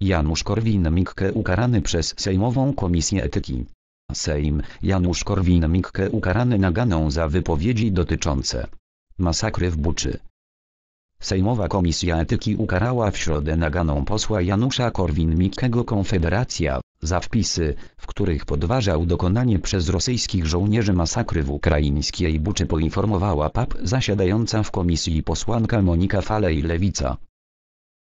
Janusz Korwin-Mikke ukarany przez Sejmową Komisję Etyki. Sejm, Janusz Korwin-Mikke ukarany naganą za wypowiedzi dotyczące masakry w Buczy. Sejmowa Komisja Etyki ukarała w środę naganą posła Janusza Korwin-Mikkego Konfederacja, za wpisy, w których podważał dokonanie przez rosyjskich żołnierzy masakry w ukraińskiej Buczy poinformowała PAP zasiadająca w komisji posłanka Monika Falej Lewica.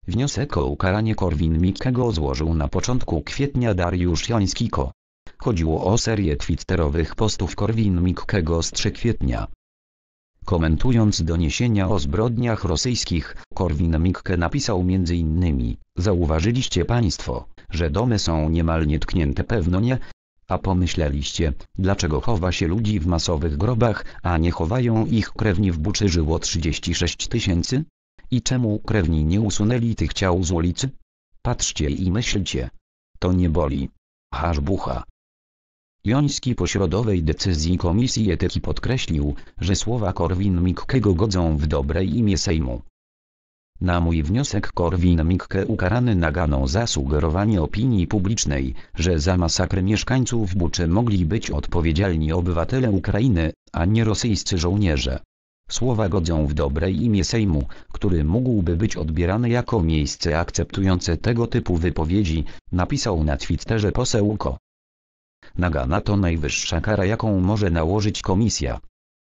Wniosek o ukaranie Korwin-Mikkego złożył na początku kwietnia Dariusz joński Chodziło o serię twitterowych postów Korwin-Mikkego z 3 kwietnia. Komentując doniesienia o zbrodniach rosyjskich, Korwin-Mikke napisał m.in. Zauważyliście Państwo, że domy są niemal nietknięte pewno nie, a pomyśleliście, dlaczego chowa się ludzi w masowych grobach, a nie chowają ich krewni w buczy żyło 36 tysięcy? I czemu krewni nie usunęli tych ciał z ulicy? Patrzcie i myślcie. To nie boli. Haszbucha. Joński po środowej decyzji Komisji Etyki podkreślił, że słowa Korwin-Mikkego godzą w dobre imię Sejmu. Na mój wniosek Korwin-Mikke ukarany naganą za sugerowanie opinii publicznej, że za masakrę mieszkańców Buczy mogli być odpowiedzialni obywatele Ukrainy, a nie rosyjscy żołnierze. Słowa godzą w dobre imię Sejmu, który mógłby być odbierany jako miejsce akceptujące tego typu wypowiedzi, napisał na Twitterze poseł Ko. Nagana to najwyższa kara jaką może nałożyć komisja,